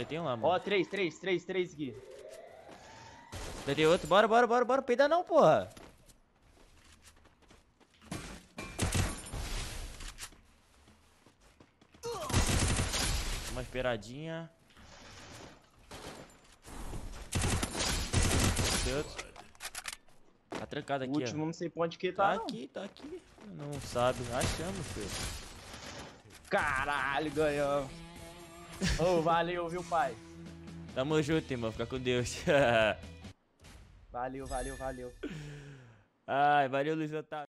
Deitei um lá, mano. Ó, três, três, três, três aqui. Deitei outro. Bora, bora, bora, bora. Peida não, porra. Uma esperadinha. Tem outro. Tá trancado aqui, O último ó. não sei pra onde que tá, Tá não. aqui, tá aqui. Não sabe. Achamos, filho. Caralho, ganhamos oh, valeu, viu, pai? Tamo junto, irmão. Fica com Deus. valeu, valeu, valeu. Ai, valeu, Luiz Otávio.